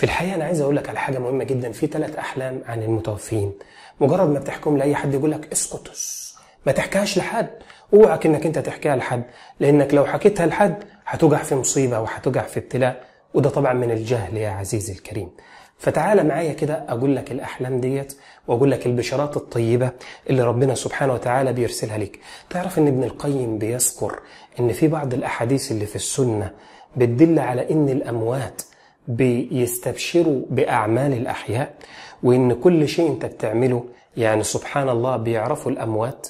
في الحقيقه انا عايز اقول لك على حاجه مهمه جدا في ثلاث احلام عن المتوفين مجرد ما بتحكم لاي حد يقول لك اسكت ما تحكيهاش لحد اوعك انك انت تحكيها لحد لانك لو حكيتها لحد هتوجع في مصيبه وهتوجع في ابتلاء وده طبعا من الجهل يا عزيزي الكريم فتعالى معايا كده اقول لك الاحلام ديت واقول لك البشارات الطيبه اللي ربنا سبحانه وتعالى بيرسلها لك تعرف ان ابن القيم بيذكر ان في بعض الاحاديث اللي في السنه بتدل على ان الاموات بيستبشروا بأعمال الأحياء وإن كل شيء أنت بتعمله يعني سبحان الله بيعرفوا الأموات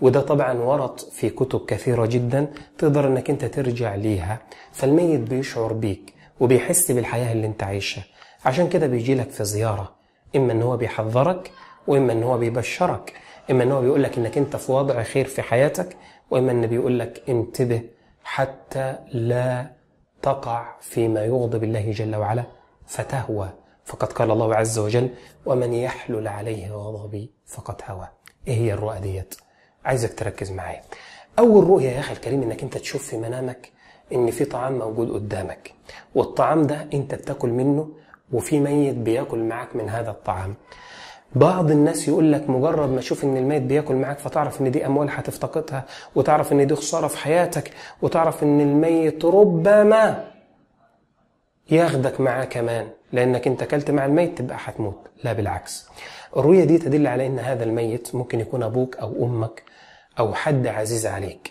وده طبعا ورد في كتب كثيرة جدا تقدر أنك أنت ترجع ليها فالميت بيشعر بيك وبيحس بالحياة اللي أنت عايشها عشان كده بيجي لك في زيارة إما أن هو بيحذرك وإما أن هو بيبشرك إما أن هو بيقول لك أنك أنت في وضع خير في حياتك وإما أن بيقول لك انتبه حتى لا تقع فيما يغضب الله جل وعلا فتهوى فقد قال الله عز وجل ومن يحلل عليه غضبي فقد هوى ايه هي الرؤى ديت عايزك تركز معايا اول رؤيه يا اخي الكريم انك انت تشوف في منامك ان في طعام موجود قدامك والطعام ده انت بتاكل منه وفي ميت بياكل معاك من هذا الطعام بعض الناس يقول لك مجرد ما تشوف ان الميت بياكل معاك فتعرف ان دي اموال هتفتقدها وتعرف ان دي خساره في حياتك وتعرف ان الميت ربما ياخدك معاه كمان لانك انت اكلت مع الميت تبقى هتموت لا بالعكس الرؤيه دي تدل على ان هذا الميت ممكن يكون ابوك او امك او حد عزيز عليك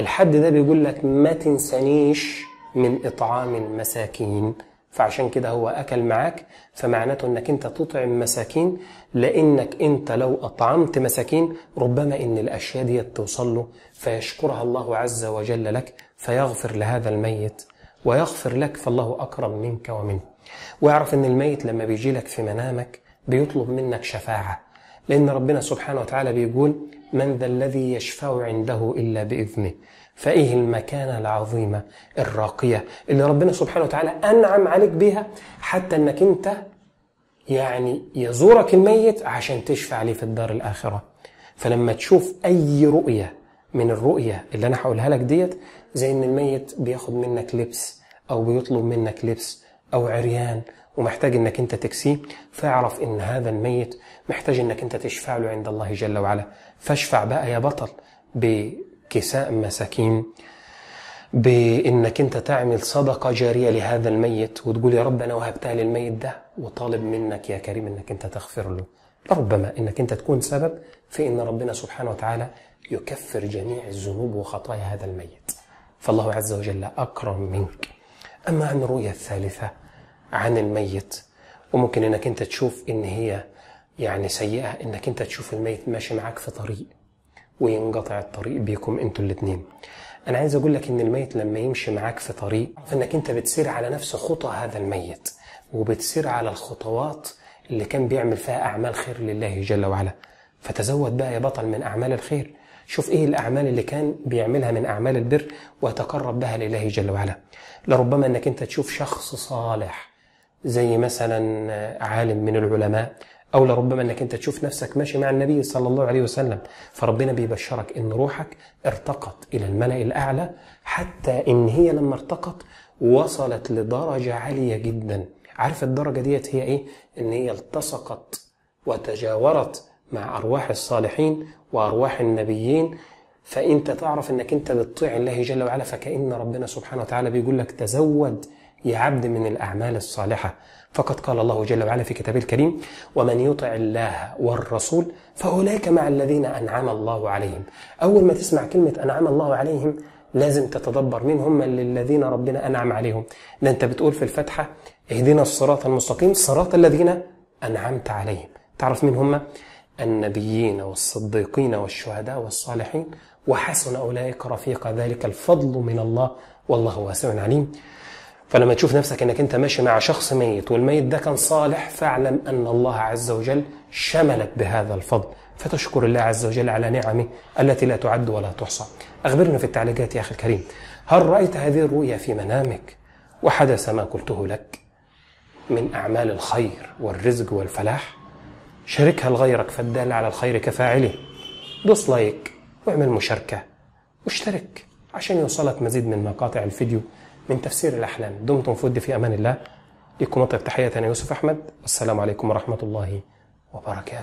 الحد ده بيقول لك ما تنسانيش من اطعام المساكين فعشان كده هو أكل معاك فمعناته أنك أنت تطعم مساكين لأنك أنت لو أطعمت مساكين ربما أن الأشياء دي توصل له فيشكرها الله عز وجل لك فيغفر لهذا الميت ويغفر لك فالله أكرم منك ومنه واعرف أن الميت لما بيجي لك في منامك بيطلب منك شفاعة لأن ربنا سبحانه وتعالى بيقول من ذا الذي يشفع عنده إلا بإذنه فايه المكانه العظيمه الراقيه اللي ربنا سبحانه وتعالى انعم عليك بيها حتى انك انت يعني يزورك الميت عشان تشفع عليه في الدار الاخره فلما تشوف اي رؤيه من الرؤيه اللي انا هقولها لك ديت زي ان الميت بياخد منك لبس او بيطلب منك لبس او عريان ومحتاج انك انت تكسيه فاعرف ان هذا الميت محتاج انك انت تشفع له عند الله جل وعلا فاشفع بقى يا بطل كساء مساكين بانك انت تعمل صدقه جاريه لهذا الميت وتقول يا رب انا وهبتها للميت ده وطالب منك يا كريم انك انت تغفر له ربما انك انت تكون سبب في ان ربنا سبحانه وتعالى يكفر جميع الذنوب وخطايا هذا الميت فالله عز وجل اكرم منك اما عن الرؤيه الثالثه عن الميت وممكن انك انت تشوف ان هي يعني سيئه انك انت تشوف الميت ماشي معاك في طريق وينقطع الطريق بيكم انتوا الاثنين انا عايز اقول لك ان الميت لما يمشي معاك في طريق فانك انت بتسير على نفس خطى هذا الميت وبتسير على الخطوات اللي كان بيعمل فيها اعمال خير لله جل وعلا فتزود بقى يا بطل من اعمال الخير شوف ايه الاعمال اللي كان بيعملها من اعمال البر وتقرب بها لله جل وعلا لربما انك انت تشوف شخص صالح زي مثلا عالم من العلماء أو لربما أنك أنت تشوف نفسك ماشي مع النبي صلى الله عليه وسلم فربنا بيبشرك أن روحك ارتقت إلى الملأ الأعلى حتى أن هي لما ارتقت وصلت لدرجة عالية جدا عارف الدرجة ديت هي إيه؟ أن هي التصقت وتجاورت مع أرواح الصالحين وأرواح النبيين فأنت تعرف أنك أنت بتطيع الله جل وعلا فكأن ربنا سبحانه وتعالى بيقول لك تزود يا عبد من الأعمال الصالحة فقد قال الله جل وعلا في كتابه الكريم ومن يطع الله والرسول فأولئك مع الذين أنعم الله عليهم أول ما تسمع كلمة أنعم الله عليهم لازم تتدبر من هم الذين ربنا أنعم عليهم ده أنت بتقول في الفتحة اهدنا الصراط المستقيم صراط الذين أنعمت عليهم تعرف من هم النبيين والصديقين والشهداء والصالحين وحسن أولئك رفيق ذلك الفضل من الله والله واسع عليم فلما تشوف نفسك انك انت ماشي مع شخص ميت والميت ده كان صالح فاعلم ان الله عز وجل شملك بهذا الفضل فتشكر الله عز وجل على نعمه التي لا تعد ولا تحصى اخبرنا في التعليقات يا اخي الكريم هل رايت هذه الرؤيا في منامك وحدث ما قلته لك من اعمال الخير والرزق والفلاح شاركها لغيرك فالدال على الخير كفاعله دوس لايك واعمل مشاركه واشترك عشان يوصلك مزيد من مقاطع الفيديو من تفسير الأحلام دمتم فد في أمان الله لكم تحية أنا يوسف أحمد والسلام عليكم ورحمة الله وبركاته